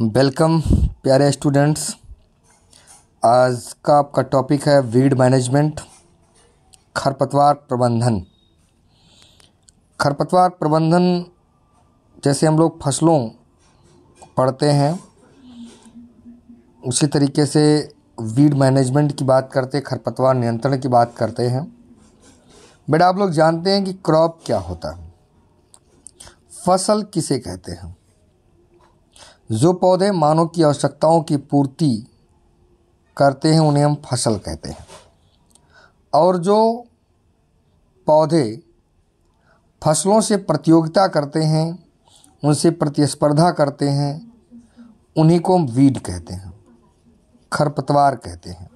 welcome प्यारे students आज का आपका टॉपिक है वीड मैनेजमेंट खरपतवार प्रबंधन खरपतवार प्रबंधन जैसे हम लोग फसलों पढ़ते हैं उसी तरीके से वीड मैनेजमेंट की बात करते हैं खरपतवार नियंत्रण की बात करते हैं बेटा आप लोग जानते हैं कि क्रॉप क्या होता है फसल किसे कहते हैं जो पौधे मानव की आवश्यकताओं की पूर्ति करते हैं उन्हें हम फसल कहते हैं और जो पौधे फसलों से प्रतियोगिता करते हैं उनसे प्रतिस्पर्धा करते हैं उन्हीं को हम वीड कहते हैं खरपतवार कहते हैं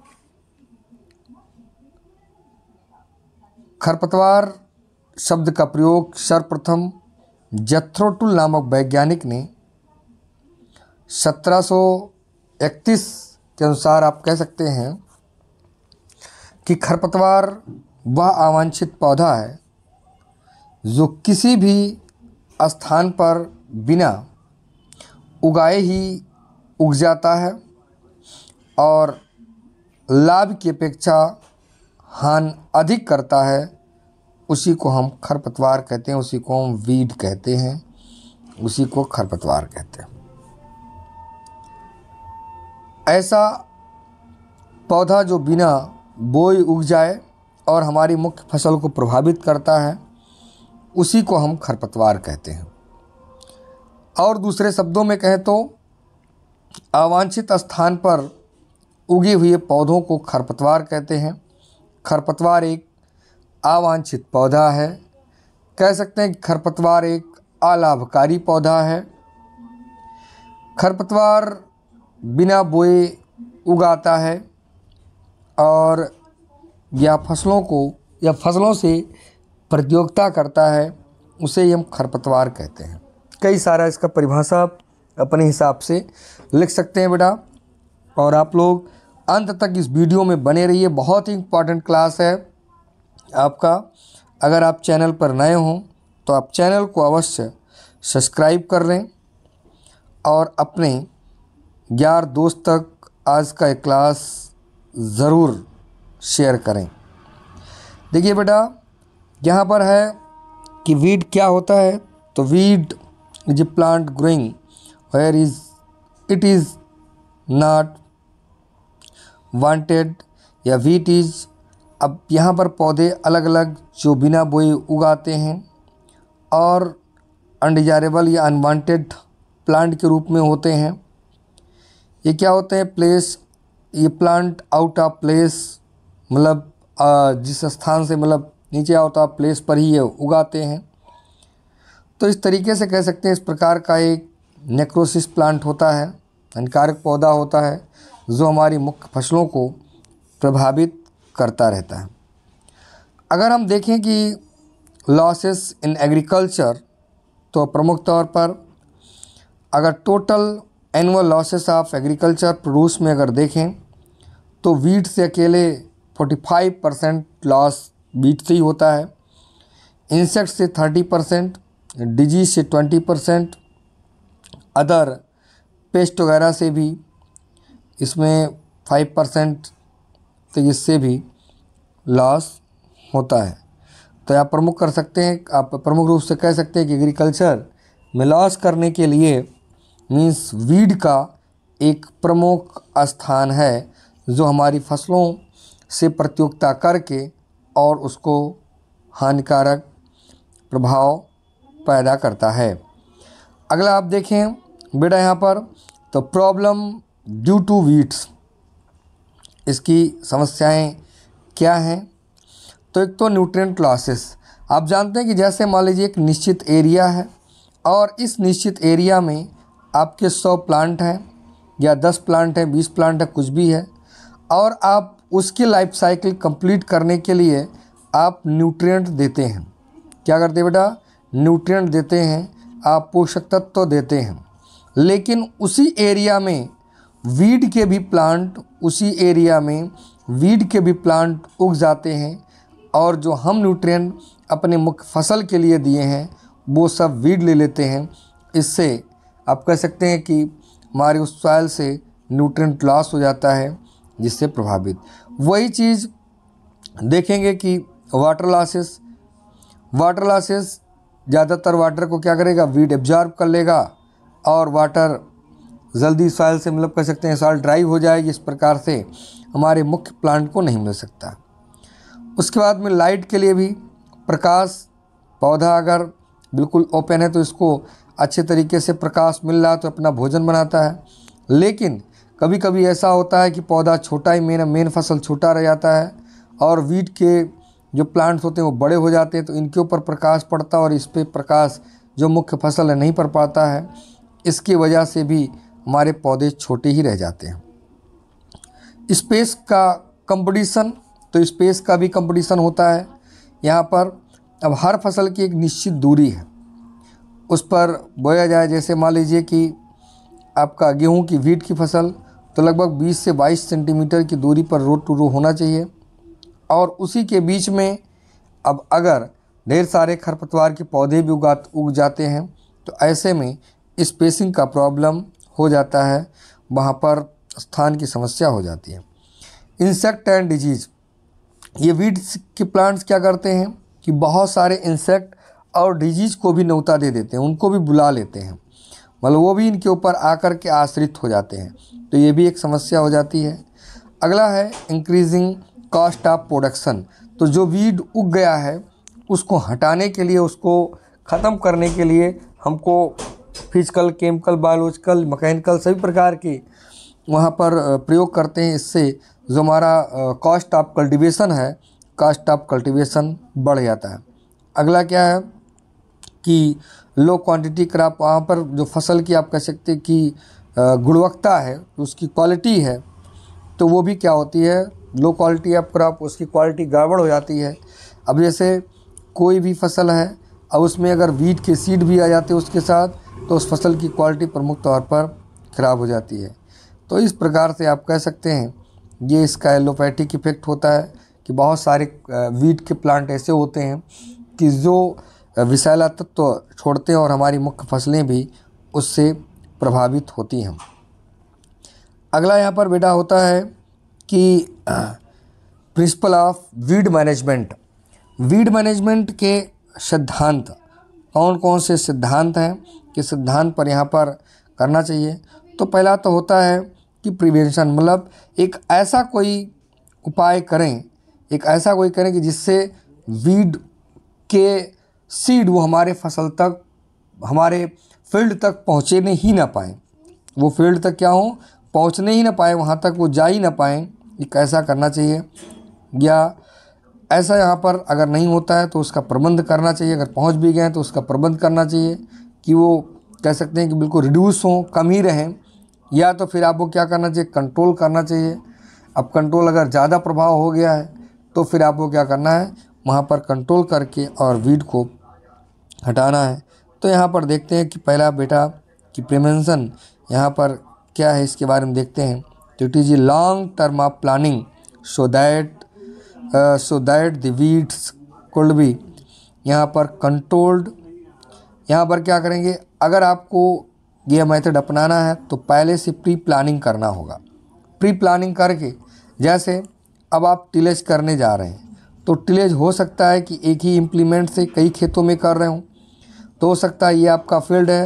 खरपतवार शब्द का प्रयोग सर्वप्रथम जथ्रोटुल नामक वैज्ञानिक ने 1731 के अनुसार आप कह सकते हैं कि खरपतवार वह अवांछित पौधा है जो किसी भी स्थान पर बिना उगाए ही उग जाता है और लाभ की अपेक्षा हान अधिक करता है उसी को हम खरपतवार कहते हैं उसी को हम वीड कहते हैं उसी को खरपतवार कहते हैं ऐसा पौधा जो बिना बोए उग जाए और हमारी मुख्य फसल को प्रभावित करता है उसी को हम खरपतवार कहते हैं और दूसरे शब्दों में कहें तो अवांछित स्थान पर उगे हुए पौधों को खरपतवार कहते हैं खरपतवार एक अवांछित पौधा है कह सकते हैं कि खरपतवार एक अलाभकारी पौधा है खरपतवार बिना बोए उगाता है और या फसलों को या फसलों से प्रतियोगिता करता है उसे ही हम खरपतवार कहते हैं कई सारा इसका परिभाषा आप अपने हिसाब से लिख सकते हैं बेटा और आप लोग अंत तक इस वीडियो में बने रहिए बहुत ही इम्पॉर्टेंट क्लास है आपका अगर आप चैनल पर नए हों तो आप चैनल को अवश्य सब्सक्राइब कर लें और अपने यार दोस्त तक आज का एक क्लास ज़रूर शेयर करें देखिए बेटा यहाँ पर है कि वीड क्या होता है तो weed is a plant growing where is it is not wanted या वीट इज अब यहाँ पर पौधे अलग अलग जो बिना बोए उगाते हैं और अनडिजायरेबल या अनवांटेड प्लांट के रूप में होते हैं ये क्या होते हैं प्लेस ये प्लांट आउट ऑफ प्लेस मतलब जिस स्थान से मतलब नीचे आउट ऑफ प्लेस पर ही ये उगाते हैं तो इस तरीके से कह सकते हैं इस प्रकार का एक नेक्रोसिस प्लांट होता है हानिकारक पौधा होता है जो हमारी मुख्य फसलों को प्रभावित करता रहता है अगर हम देखें कि लॉसेस इन एग्रीकल्चर तो प्रमुख तौर पर अगर total annual losses of agriculture produce में अगर देखें तो वीट से अकेले 45 परसेंट लॉस बीट से ही होता है इंसेक्ट से 30 परसेंट डिजीज से 20 परसेंट अदर पेस्ट वगैरह से भी इसमें 5 परसेंट तो इससे भी लॉस होता है तो आप प्रमुख कर सकते हैं आप प्रमुख रूप से कह सकते हैं कि एग्रीकल्चर में लॉस करने के लिए मीन्स वीड का एक प्रमुख स्थान है जो हमारी फसलों से प्रतियोगिता करके और उसको हानिकारक प्रभाव पैदा करता है अगला आप देखें बेटा यहाँ पर तो प्रॉब्लम ड्यू टू वीट्स इसकी समस्याएं क्या हैं तो एक तो न्यूट्रिएंट लॉसेस आप जानते हैं कि जैसे मान लीजिए एक निश्चित एरिया है और इस निश्चित एरिया में आपके सौ प्लांट हैं या दस प्लांट हैं बीस प्लांट है कुछ भी है और आप उसकी लाइफ साइकिल कंप्लीट करने के लिए आप न्यूट्रिएंट देते हैं क्या करते बेटा न्यूट्रिएंट देते हैं आप पोषक तत्व तो देते हैं लेकिन उसी एरिया में वीड के भी प्लांट उसी एरिया में वीड के भी प्लांट उग जाते हैं और जो हम न्यूट्रिएंट अपने मुख्य फसल के लिए दिए हैं वो सब वीड ले लेते हैं इससे आप कह सकते हैं कि हमारे उस सॉयल से न्यूट्रेंट लॉस हो जाता है जिससे प्रभावित वही चीज़ देखेंगे कि वाटर लॉसेस वाटर लॉसेस ज़्यादातर वाटर को क्या करेगा वीड एब्जॉर्ब कर लेगा और वाटर जल्दी सॉयल से मतलब कह सकते हैं सॉयल ड्राई हो जाएगी इस प्रकार से हमारे मुख्य प्लांट को नहीं मिल सकता उसके बाद में लाइट के लिए भी प्रकाश पौधा अगर बिल्कुल ओपन है तो इसको अच्छे तरीके से प्रकाश मिल रहा है तो अपना भोजन बनाता है लेकिन कभी कभी ऐसा होता है कि पौधा छोटा ही मेन मेन फसल छोटा रह जाता है और वीट के जो प्लांट्स होते हैं वो बड़े हो जाते हैं तो इनके ऊपर प्रकाश पड़ता है और इस पर प्रकाश जो मुख्य फसल है नहीं पड़ पाता है इसकी वजह से भी हमारे पौधे छोटे ही रह जाते हैं स्पेस का कंपटीशन तो स्पेस का भी कंपटीशन होता है यहाँ पर अब हर फसल की एक निश्चित दूरी है उस पर बोया जाए जैसे मान लीजिए कि आपका गेहूं की वीट की फसल तो लगभग 20 से 22 सेंटीमीटर की दूरी पर रोड टू रो होना चाहिए और उसी के बीच में अब अगर ढेर सारे खरपतवार के पौधे भी उगा उग जाते हैं तो ऐसे में स्पेसिंग का प्रॉब्लम हो जाता है वहाँ पर स्थान की समस्या हो जाती है इंसेक्ट एंड डिजीज़ ये वीड्स के प्लांट्स क्या करते हैं कि बहुत सारे इंसेक्ट और डिजीज़ को भी नौता दे देते हैं उनको भी बुला लेते हैं मतलब वो भी इनके ऊपर आकर के आश्रित हो जाते हैं तो ये भी एक समस्या हो जाती है अगला है इंक्रीजिंग कॉस्ट ऑफ प्रोडक्शन तो जो वीड उग गया है उसको हटाने के लिए उसको ख़त्म करने के लिए हमको फिजिकल केमिकल बायोलॉजिकल मकैनिकल सभी प्रकार के वहाँ पर प्रयोग करते हैं इससे जो हमारा कॉस्ट ऑफ कल्टिवेशन है कॉस्ट ऑफ कल्टिवेशन बढ़ जाता है अगला क्या है कि लो क्वांटिटी क्रॉप वहाँ पर जो फसल की आप कह सकते कि गुणवत्ता है उसकी क्वालिटी है तो वो भी क्या होती है लो क्वालिटी ऑफ क्रॉप उसकी क्वालिटी गड़बड़ हो जाती है अब जैसे कोई भी फसल है अब उसमें अगर वीट के सीड भी आ जाते हैं उसके साथ तो उस फसल की क्वालिटी प्रमुख तौर पर ख़राब हो जाती है तो इस प्रकार से आप कह सकते हैं ये इसका एलोपैथिक इफ़ेक्ट होता है कि बहुत सारे वीट के प्लांट ऐसे होते हैं कि जो विषैला तत्व छोड़ते हैं और हमारी मुख्य फसलें भी उससे प्रभावित होती हैं अगला यहाँ पर बेटा होता है कि principle of weed management weed management के सिद्धांत कौन कौन से सिद्धांत हैं कि सिद्धांत पर यहाँ पर करना चाहिए तो पहला तो होता है कि प्रिवेंशन मतलब एक ऐसा कोई उपाय करें एक ऐसा कोई करें कि जिससे वीड के सीड वो हमारे फसल तक हमारे फील्ड तक पहुँचने ही ना पाए वो फील्ड तक क्या हो पहुँचने ही ना पाए वहाँ तक वो जा ही ना पाए ये कैसा करना चाहिए या ऐसा यहाँ पर अगर नहीं होता है तो उसका प्रबंध करना चाहिए अगर पहुँच भी गए तो उसका प्रबंध करना चाहिए कि वो कह सकते हैं कि बिल्कुल रिड्यूस हों कम ही रहें या तो फिर आपको क्या करना चाहिए कंट्रोल करना चाहिए अब कंट्रोल अगर ज़्यादा प्रभाव हो गया है तो फिर आपको क्या करना है वहाँ पर कंट्रोल करके और वीड को हटाना है तो यहाँ पर देखते हैं कि पहला बेटा कि प्रिवेंसन यहाँ पर क्या है इसके बारे में देखते हैं तो it is a long term of planning so that so that the weeds could भी यहाँ पर कंट्रोल्ड यहाँ पर क्या करेंगे अगर आपको यह मेथड अपनाना है तो पहले से प्री प्लानिंग करना होगा प्री प्लानिंग करके जैसे अब आप टिलेज करने जा रहे हैं तो टिलेज हो सकता है कि एक ही इम्प्लीमेंट से कई खेतों में कर रहे हूँ तो हो सकता है ये आपका फील्ड है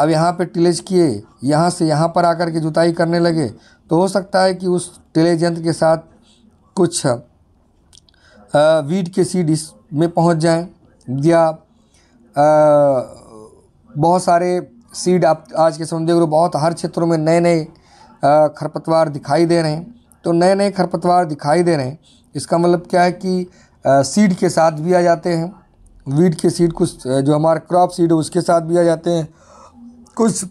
अब यहाँ पे टिलेज किए यहाँ से यहाँ पर आकर के जुताई करने लगे तो हो सकता है कि उस टिलेज यंत्र के साथ कुछ वीड के सीड इस में पहुँच जाएँ या बहुत सारे सीड आप आज के समय देख रहे हो बहुत हर क्षेत्रों में नए नए खरपतवार दिखाई दे रहे हैं तो नए नए खरपतवार दिखाई दे रहे हैं इसका मतलब क्या है कि सीड के साथ भी आ जाते हैं वीड के सीड कुछ जो हमारा क्रॉप सीड है उसके साथ भी आ जाते हैं कुछ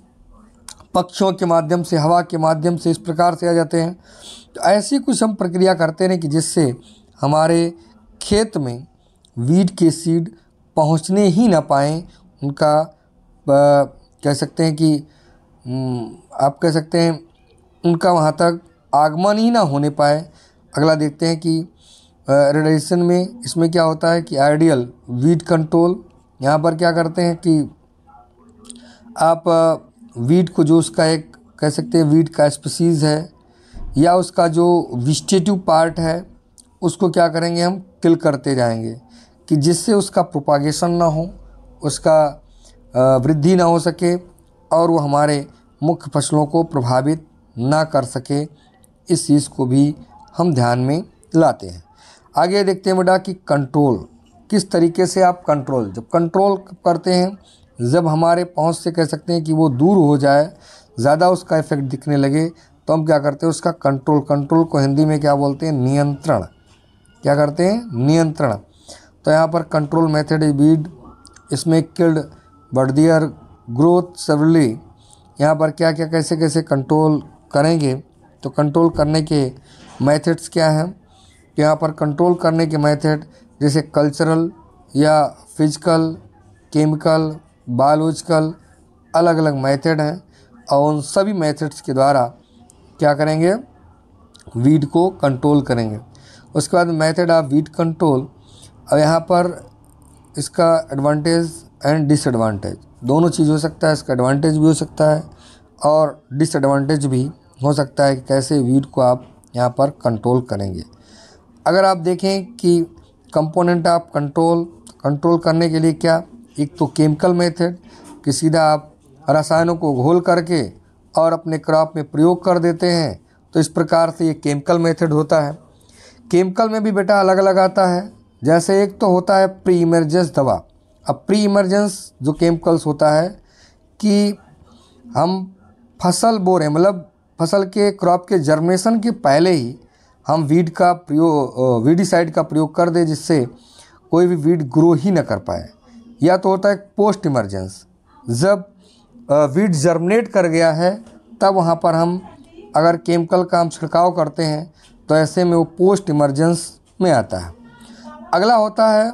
पक्षियों के माध्यम से हवा के माध्यम से इस प्रकार से आ जाते हैं तो ऐसी कुछ हम प्रक्रिया करते हैं कि जिससे हमारे खेत में वीट के सीड पहुंचने ही ना पाए उनका कह सकते हैं कि आप कह सकते हैं उनका वहाँ तक आगमन ही ना होने पाए अगला देखते हैं कि रेडिएशन में इसमें क्या होता है कि आइडियल वीट कंट्रोल यहाँ पर क्या करते हैं कि आप वीट को जो उसका एक कह सकते हैं वीट का स्पीसीज़ है या उसका जो विस्टेटिव पार्ट है उसको क्या करेंगे हम किल करते जाएंगे कि जिससे उसका प्रोपागेशन ना हो उसका वृद्धि ना हो सके और वो हमारे मुख्य फसलों को प्रभावित ना कर सके इस चीज़ को भी हम ध्यान में लाते हैं आगे देखते हैं बेटा कि कंट्रोल किस तरीके से आप कंट्रोल जब कंट्रोल करते हैं जब हमारे पहुंच से कह सकते हैं कि वो दूर हो जाए ज़्यादा उसका इफेक्ट दिखने लगे तो हम क्या करते हैं उसका कंट्रोल कंट्रोल को हिंदी में क्या बोलते हैं नियंत्रण क्या करते हैं नियंत्रण तो यहाँ पर कंट्रोल मेथड बीड इसमें किल्ड बर्डियर ग्रोथ सवली यहाँ पर क्या क्या कैसे कैसे कंट्रोल करेंगे तो कंट्रोल करने के मेथड्स क्या हैं यहाँ पर कंट्रोल करने के मेथड जैसे कल्चरल या फिजिकल केमिकल बायोलॉजिकल अलग अलग मेथड हैं और उन सभी मेथड्स के द्वारा क्या करेंगे वीड को कंट्रोल करेंगे उसके बाद मेथड ऑफ वीड कंट्रोल और यहाँ पर इसका एडवांटेज एंड डिसएडवांटेज दोनों चीज़ हो सकता है इसका एडवांटेज भी हो सकता है और डिसएडवांटेज भी हो सकता है कि कैसे वीड को आप यहाँ पर कंट्रोल करेंगे अगर आप देखें कि कंपोनेंट आप कंट्रोल कंट्रोल करने के लिए क्या एक तो केमिकल मेथड कि सीधा आप रसायनों को घोल करके और अपने क्रॉप में प्रयोग कर देते हैं तो इस प्रकार से ये केमिकल मेथड होता है केमिकल में भी बेटा अलग अलग आता है जैसे एक तो होता है प्री इमरजेंस दवा अब प्री इमरजेंस जो केमिकल्स होता है कि हम फसल बो रहे मतलब फसल के क्रॉप के जर्मिनेशन के पहले ही हम वीड का प्रयोग वीडिसाइड का प्रयोग कर दें जिससे कोई भी वीड ग्रो ही ना कर पाए या तो होता है पोस्ट इमरजेंस जब वीड जर्मिनेट कर गया है तब वहाँ पर हम अगर केमिकल का हम छिड़काव करते हैं तो ऐसे में वो पोस्ट इमरजेंस में आता है अगला होता है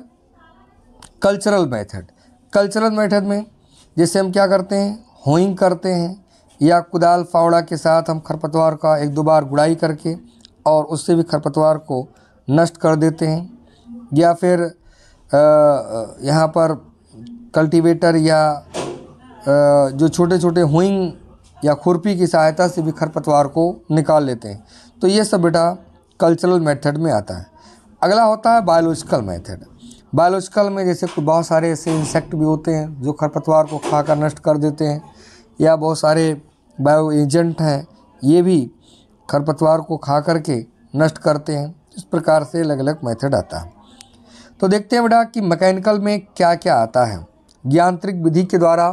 कल्चरल मेथड कल्चरल मेथड में जैसे हम क्या करते हैं होइंग करते हैं या कुदाल फावड़ा के साथ हम खरपतवार का एक दो बार गुड़ाई करके और उससे भी खरपतवार को नष्ट कर देते हैं या फिर यहाँ पर कल्टीवेटर या जो छोटे छोटे हुइंग या खुरपी की सहायता से भी खरपतवार को निकाल लेते हैं तो ये सब बेटा कल्चरल मेथड में आता है अगला होता है बायोलॉजिकल मेथड बायोलॉजिकल में जैसे बहुत सारे ऐसे इंसेक्ट भी होते हैं जो खरपतवार को खाकर नष्ट कर देते हैं या बहुत सारे बायो एजेंट हैं ये भी खरपतवार को खा करके नष्ट करते हैं इस प्रकार से अलग अलग मेथड आता है तो देखते हैं बेटा कि मैकेनिकल में क्या क्या आता है यांत्रिक विधि के द्वारा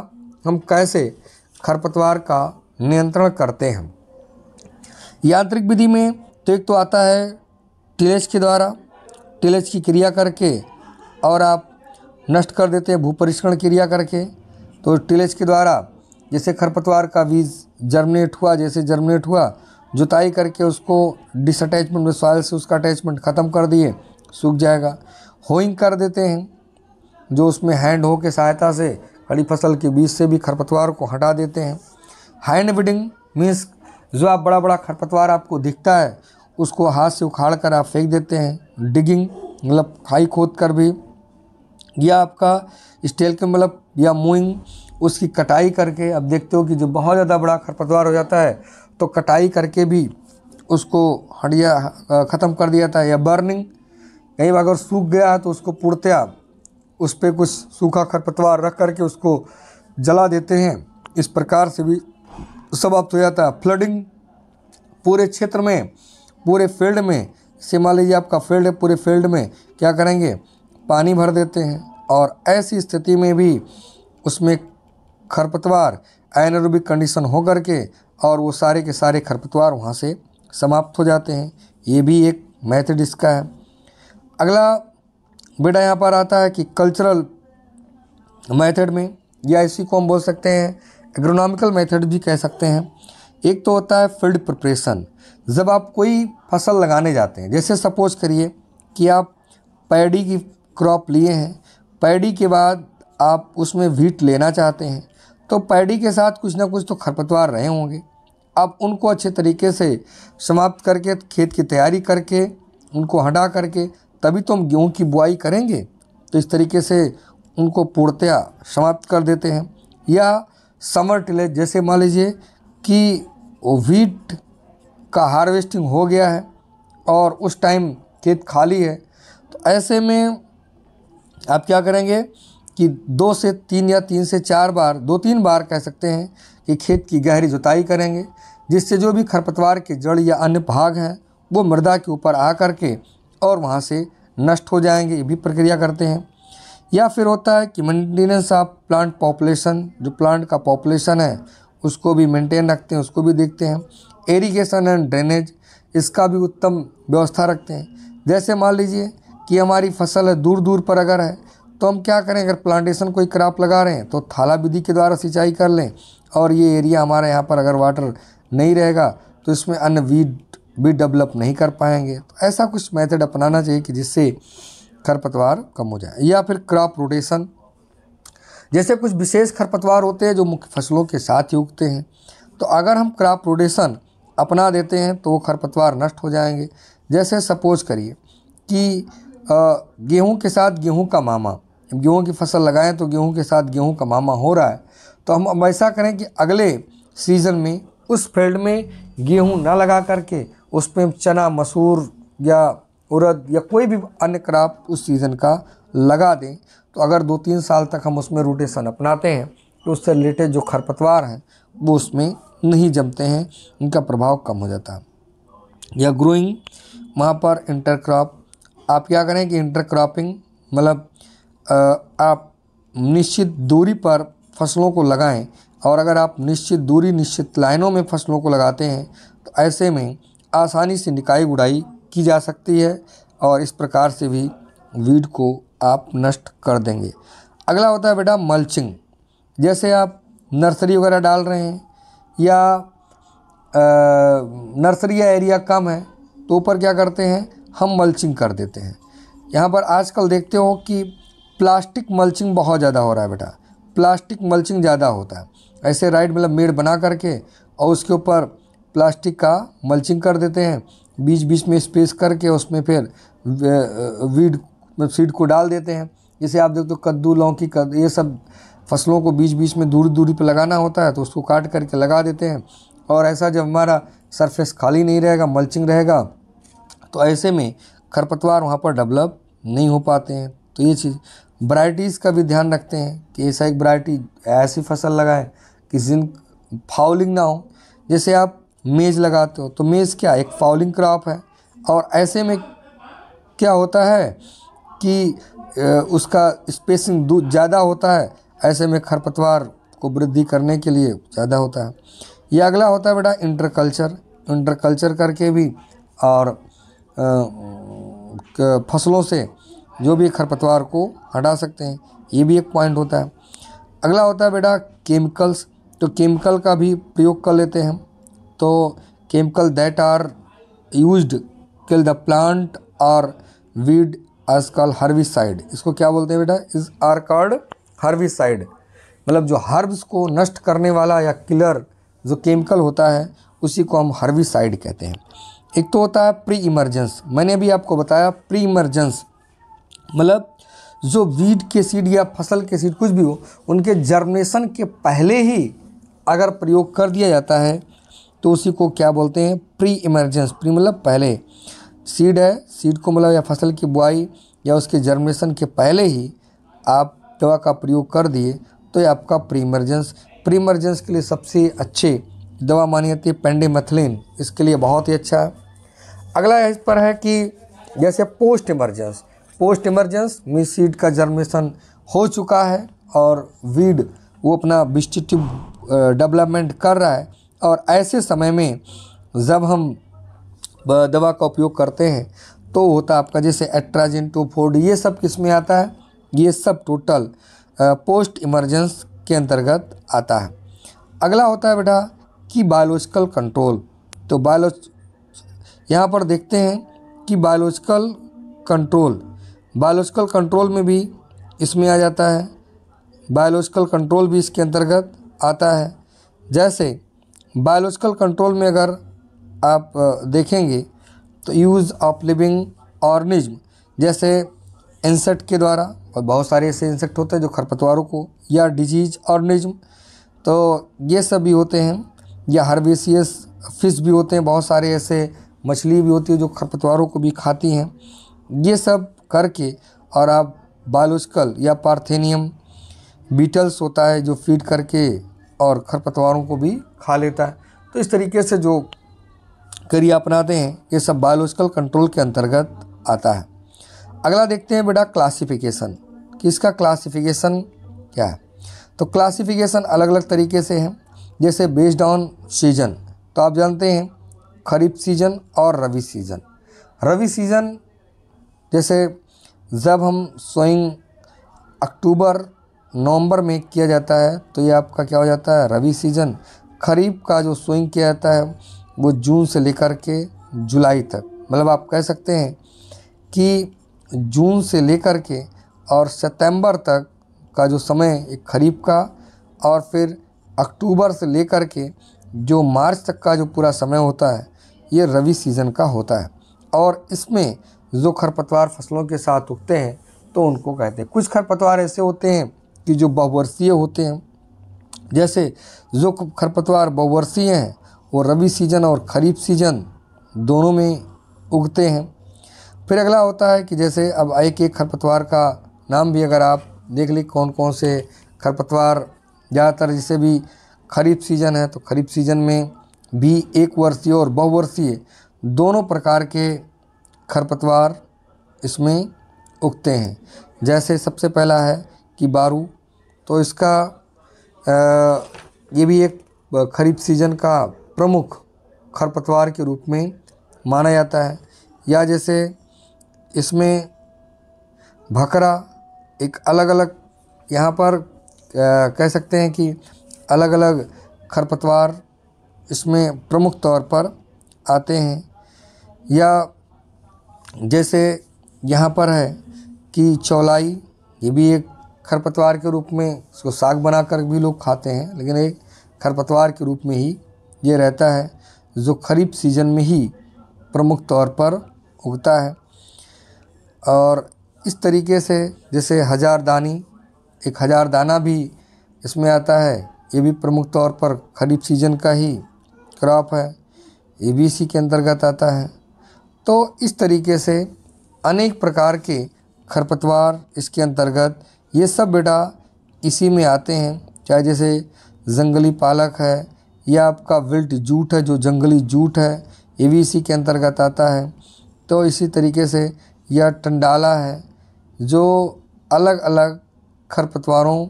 हम कैसे खरपतवार का नियंत्रण करते हैं यांत्रिक विधि में तो एक तो आता है टिलेज के द्वारा टिलेज की क्रिया करके और आप नष्ट कर देते हैं भूपरिष्करण क्रिया करके तो टिलेज के द्वारा जैसे खरपतवार का बीज जर्मिनेट हुआ जैसे जर्मिनेट हुआ जुताई करके उसको डिसअटैचमेंट में सॉयल से उसका अटैचमेंट ख़त्म कर दिए सूख जाएगा होइंग कर देते हैं जो उसमें हैंड हो के सहायता से खड़ी फसल के बीज से भी खरपतवार को हटा देते हैं हैंड विडिंग मीन्स जो आप बड़ा बड़ा खरपतवार आपको दिखता है उसको हाथ से उखाड़ कर आप फेंक देते हैं डिगिंग मतलब खाई खोद कर भी या आपका स्टील के मतलब या मूंग उसकी कटाई करके अब देखते हो कि जो बहुत ज़्यादा बड़ा खरपतवार हो जाता है तो कटाई करके भी उसको हड़िया ख़त्म कर दिया था या बर्निंग कहीं अगर सूख गया तो उसको पुड़ते उस पर कुछ सूखा खरपतवार रख करके उसको जला देते हैं इस प्रकार से भी समाप्त हो जाता है फ्लडिंग पूरे क्षेत्र में पूरे फील्ड में से मान लीजिए आपका फील्ड है पूरे फील्ड में क्या करेंगे पानी भर देते हैं और ऐसी स्थिति में भी उसमें खरपतवार एनरोबिक कंडीशन हो कर के और वो सारे के सारे खरपतवार वहाँ से समाप्त हो जाते हैं ये भी एक मैथड इसका है अगला बेटा यहाँ पर आता है कि कल्चरल मेथड में या इसी को हम बोल सकते हैं एग्रोनॉमिकल मेथड भी कह सकते हैं एक तो होता है फील्ड प्रिपरेशन जब आप कोई फसल लगाने जाते हैं जैसे सपोज करिए कि आप पैडी की क्रॉप लिए हैं पैडी के बाद आप उसमें वीट लेना चाहते हैं तो पैडी के साथ कुछ ना कुछ तो खरपतवार रहे होंगे आप उनको अच्छे तरीके से समाप्त करके खेत की तैयारी करके उनको हटा करके तभी तो हम गेहूँ की बुआई करेंगे तो इस तरीके से उनको पूर्णतया समाप्त कर देते हैं या समर टिले जैसे मान लीजिए कि वीट का हार्वेस्टिंग हो गया है और उस टाइम खेत खाली है तो ऐसे में आप क्या करेंगे कि दो से तीन या तीन से चार बार दो तीन बार कह सकते हैं कि खेत की गहरी जुताई करेंगे जिससे जो भी खरपतवार के जड़ या अन्य भाग हैं वो मृदा के ऊपर आ करके और वहाँ से नष्ट हो जाएंगे ये भी प्रक्रिया करते हैं या फिर होता है कि मेंटेनेंस ऑफ प्लांट पॉपुलेशन जो प्लांट का पॉपुलेशन है उसको भी मेंटेन रखते हैं उसको भी देखते हैं एरीगेशन एंड ड्रेनेज इसका भी उत्तम व्यवस्था रखते हैं जैसे मान लीजिए कि हमारी फसल दूर दूर पर अगर है तो हम क्या करें अगर प्लांटेशन कोई क्रॉप लगा रहे हैं तो थाला विधि के द्वारा सिंचाई कर लें और ये एरिया हमारे यहाँ पर अगर वाटर नहीं रहेगा तो इसमें अन्य वीड भी डेवलप नहीं कर पाएंगे तो ऐसा कुछ मेथड अपनाना चाहिए कि जिससे खरपतवार कम हो जाए या फिर क्रॉप रोटेशन जैसे कुछ विशेष खरपतवार होते हैं जो मुख्य फसलों के साथ ही उगते हैं तो अगर हम क्रॉप रोटेशन अपना देते हैं तो वो खरपतवार नष्ट हो जाएंगे जैसे सपोज करिए कि गेहूँ के साथ गेहूँ का मामा गेहूँ की फसल लगाएं तो गेहूँ के साथ गेहूँ का मामा हो रहा है तो हम अब ऐसा करें कि अगले सीज़न में उस फील्ड में गेहूँ ना लगा करके उसमें चना मसूर या उड़द या कोई भी अन्य क्रॉप उस सीज़न का लगा दें तो अगर दो तीन साल तक हम उसमें रोटेशन अपनाते हैं तो उससे रिलेटेड जो खरपतवार हैं वो उसमें नहीं जमते हैं उनका प्रभाव कम हो जाता है या ग्रोइंग वहाँ पर इंटरक्रॉप आप क्या करें कि इंटरक्रॉपिंग मतलब आप निश्चित दूरी पर फसलों को लगाएं और अगर आप निश्चित दूरी निश्चित लाइनों में फसलों को लगाते हैं तो ऐसे में आसानी से निकाई गुड़ाई की जा सकती है और इस प्रकार से भी वीड को आप नष्ट कर देंगे अगला होता है बेटा मल्चिंग जैसे आप नर्सरी वगैरह डाल रहे हैं या नर्सरी या एरिया कम है तो ऊपर क्या करते हैं हम मल्चिंग कर देते हैं यहाँ पर आजकल देखते हो कि प्लास्टिक मल्चिंग बहुत ज़्यादा हो रहा है बेटा प्लास्टिक मल्चिंग ज़्यादा होता है ऐसे राइट मतलब मेड़ बना करके और उसके ऊपर प्लास्टिक का मल्चिंग कर देते हैं बीच बीच में स्पेस करके उसमें फिर वीड सीड को डाल देते हैं जैसे आप देखते हो कद्दू लौकी कद ये सब फसलों को बीच बीच में दूरी दूरी पर लगाना होता है तो उसको काट करके लगा देते हैं और ऐसा जब हमारा सरफेस खाली नहीं रहेगा मल्चिंग रहेगा तो ऐसे में खरपतवार वहाँ पर डेवलप नहीं हो पाते हैं तो ये चीज़ वराइटीज़ का भी ध्यान रखते हैं कि ऐसा एक वरायटी ऐसी फसल लगाएं कि जिन फाउलिंग ना हो जैसे आप मेज़ लगाते हो तो मेज़ क्या एक फाउलिंग क्रॉप है और ऐसे में क्या होता है कि उसका स्पेसिंग दूध ज़्यादा होता है ऐसे में खरपतवार को वृद्धि करने के लिए ज़्यादा होता है यह अगला होता है बेटा इंटरकल्चर इंटरकल्चर करके भी और फसलों से जो भी खरपतवार को हटा सकते हैं ये भी एक पॉइंट होता है अगला होता है बेटा केमिकल्स तो केमिकल का भी प्रयोग कर लेते हैं तो chemical that are use kill the plant और वीड एज कॉल साइड इसको क्या बोलते हैं बेटा इज आर कॉल्ड साइड मतलब जो हर्ब्स को नष्ट करने वाला या किलर जो केमिकल होता है उसी को हम साइड कहते हैं एक तो होता है प्री इमरजेंस मैंने भी आपको बताया प्री इमरजेंस मतलब जो वीड के सीड या फसल के सीड कुछ भी हो उनके जर्मनेशन के पहले ही अगर प्रयोग कर दिया जाता है तो उसी को क्या बोलते हैं प्री इमरजेंस प्री मतलब पहले सीड है सीड को मतलब या फसल की बुआई या उसके जर्मनेशन के पहले ही आप दवा का प्रयोग कर दिए तो ये आपका प्री इमरजेंस प्री इमरजेंस के लिए सबसे अच्छे दवा मानी जाती है पेंडीमथलिन इसके लिए बहुत ही अच्छा है अगला इस पर है कि जैसे पोस्ट इमरजेंस पोस्ट इमरजेंस में सीड का जर्मेशन हो चुका है और वीड वो अपना विस्टिटिव डेवलपमेंट कर रहा है और ऐसे समय में जब हम दवा का उपयोग करते हैं तो होता है आपका जैसे एट्राजिन टू फोर्ड ये सब किस में आता है ये सब टोटल पोस्ट इमरजेंस के अंतर्गत आता है अगला होता है बेटा की बायोलॉजिकल कंट्रोल तो बायोलॉज यहाँ पर देखते हैं कि बायोलॉजिकल कंट्रोल बायोलॉजिकल कंट्रोल में भी इसमें आ जाता है बायोलॉजिकल कंट्रोल भी इसके अंतर्गत आता है जैसे बायोलॉजिकल कंट्रोल में अगर आप देखेंगे तो यूज़ ऑफ लिविंग ऑर्गेनिज्म जैसे इंसेक्ट के द्वारा और बहुत सारे ऐसे इंसेक्ट होते हैं जो खरपतवारों को या डिजीज ऑर्गेनिज्म तो ये सब भी होते हैं या हर्बेसियस फिश भी होते हैं बहुत सारे ऐसे मछली भी होती है जो खरपतवारों को भी खाती हैं ये सब करके और आप बायोलॉजिकल या पार्थेनियम बीटल्स होता है जो फीड करके और खरपतवारों को भी खा लेता है तो इस तरीके से जो क्रिया अपनाते हैं ये सब बायोलॉजिकल कंट्रोल के अंतर्गत आता है अगला देखते हैं बेटा क्लासिफिकेशन कि इसका क्लासिफिकेशन क्या है तो क्लासिफिकेशन अलग अलग तरीके से है जैसे बेस्ड ऑन सीजन तो आप जानते हैं खरीफ सीजन और रबी सीजन रबी सीजन जैसे जब हम सोइंग अक्टूबर नवंबर में किया जाता है तो ये आपका क्या हो जाता है रबी सीजन खरीफ का जो सोइंग किया जाता है वो जून से लेकर के जुलाई तक मतलब आप कह सकते हैं कि जून से लेकर के और सितंबर तक का जो समय एक खरीफ का और फिर अक्टूबर से लेकर के जो मार्च तक का जो पूरा समय होता है ये रवि सीज़न का होता है और इसमें जो खरपतवार फसलों के साथ उगते हैं तो उनको कहते हैं कुछ खरपतवार ऐसे होते हैं कि जो बहुवर्षीय होते हैं जैसे जो खरपतवार बहुवर्षीय हैं वो रवि सीजन और खरीफ सीजन दोनों में उगते हैं फिर अगला होता है कि जैसे अब एक एक खरपतवार का नाम भी अगर आप देख लें कौन कौन से खरपतवार ज़्यादातर जैसे भी खरीफ सीज़न है तो खरीफ सीज़न में भी एक वर्षीय और बहुवर्षीय दोनों प्रकार के खरपतवार इसमें उगते हैं जैसे सबसे पहला है कि बारू तो इसका ये भी एक खरीफ सीज़न का प्रमुख खरपतवार के रूप में माना जाता है या जैसे इसमें भकरा एक अलग अलग यहाँ पर कह सकते हैं कि अलग अलग खरपतवार इसमें प्रमुख तौर पर आते हैं या जैसे यहाँ पर है कि चौलाई ये भी एक खरपतवार के रूप में इसको साग बनाकर भी लोग खाते हैं लेकिन एक खरपतवार के रूप में ही ये रहता है जो खरीफ सीजन में ही प्रमुख तौर पर उगता है और इस तरीके से जैसे हज़ारदानी एक हज़ार दाना भी इसमें आता है ये भी प्रमुख तौर पर खरीफ सीजन का ही क्रॉप है ये भी इसी के अंतर्गत आता है तो इस तरीके से अनेक प्रकार के खरपतवार इसके अंतर्गत ये सब बेटा इसी में आते हैं चाहे जैसे जंगली पालक है या आपका विल्ट जूट है जो जंगली जूट है ये भी इसी के अंतर्गत आता है तो इसी तरीके से यह टंडाला है जो अलग अलग खरपतवारों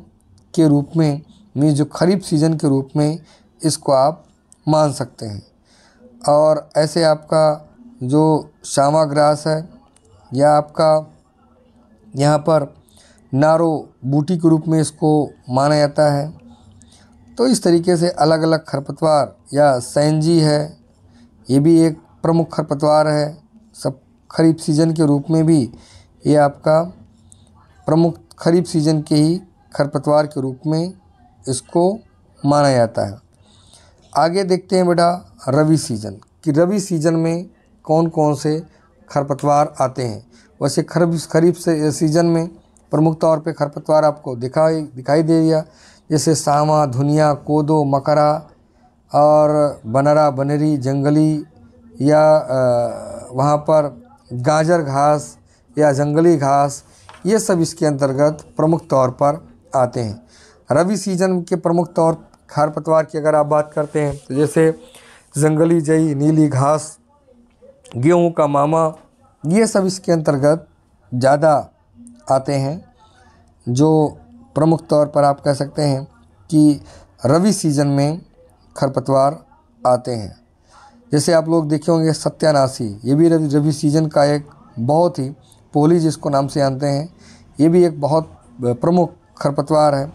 के रूप में मीन जो खरीफ सीज़न के रूप में इसको आप मान सकते हैं और ऐसे आपका जो शामा ग्रास है या आपका यहाँ पर नारो बूटी के रूप में इसको माना जाता है तो इस तरीके से अलग अलग खरपतवार या सैनजी है ये भी एक प्रमुख खरपतवार है सब खरीफ सीज़न के रूप में भी ये आपका प्रमुख खरीफ सीजन के ही खरपतवार के रूप में इसको माना जाता है आगे देखते हैं बेटा रवि सीजन कि रवि सीजन में कौन कौन से खरपतवार आते हैं वैसे खरब खरीफ से सीजन में प्रमुख तौर पे खरपतवार आपको दिखाई दिखाई दे दिया जैसे सामा धुनिया कोदो मकरा और बनरा बनरी जंगली या वहाँ पर गाजर घास या जंगली घास ये सब इसके अंतर्गत प्रमुख तौर पर आते हैं रबी सीजन के प्रमुख तौर खरपतवार की अगर आप बात करते हैं तो जैसे जंगली जई नीली घास गेहूं का मामा ये सब इसके अंतर्गत ज़्यादा आते हैं जो प्रमुख तौर पर आप कह सकते हैं कि रवि सीज़न में खरपतवार आते हैं जैसे आप लोग देखे होंगे सत्यानाशी ये भी रवि रवि सीज़न का एक बहुत ही पोली जिसको नाम से जानते हैं ये भी एक बहुत प्रमुख खरपतवार है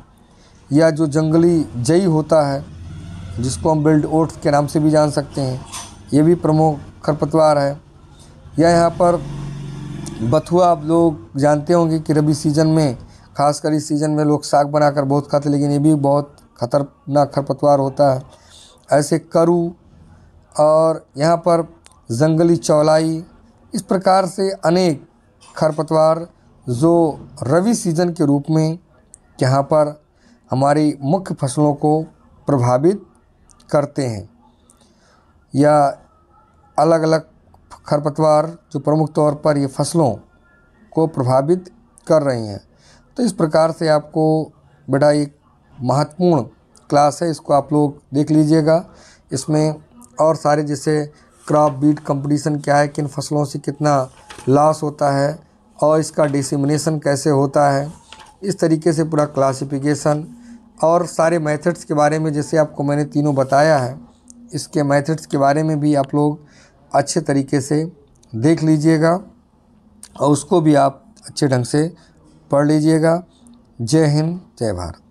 या जो जंगली जई होता है जिसको हम बिल्ड ओट के नाम से भी जान सकते हैं ये भी प्रमुख खरपतवार है या यहाँ पर बथुआ आप लोग जानते होंगे कि रबी सीज़न में खासकर इस सीज़न में लोग साग बनाकर बहुत खाते लेकिन ये भी बहुत खतरनाक खरपतवार होता है ऐसे करू और यहाँ पर जंगली चौलाई इस प्रकार से अनेक खरपतवार जो रवि सीज़न के रूप में यहाँ पर हमारी मुख्य फसलों को प्रभावित करते हैं या अलग अलग खरपतवार जो प्रमुख तौर पर ये फसलों को प्रभावित कर रहे हैं तो इस प्रकार से आपको बेटा एक महत्वपूर्ण क्लास है इसको आप लोग देख लीजिएगा इसमें और सारे जैसे क्रॉप बीट कंपटीशन क्या है किन फसलों से कितना लॉस होता है और इसका डिसिमिनेशन कैसे होता है इस तरीके से पूरा क्लासिफिकेशन और सारे मेथड्स के बारे में जैसे आपको मैंने तीनों बताया है इसके मेथड्स के बारे में भी आप लोग अच्छे तरीके से देख लीजिएगा और उसको भी आप अच्छे ढंग से पढ़ लीजिएगा जय हिंद जय भारत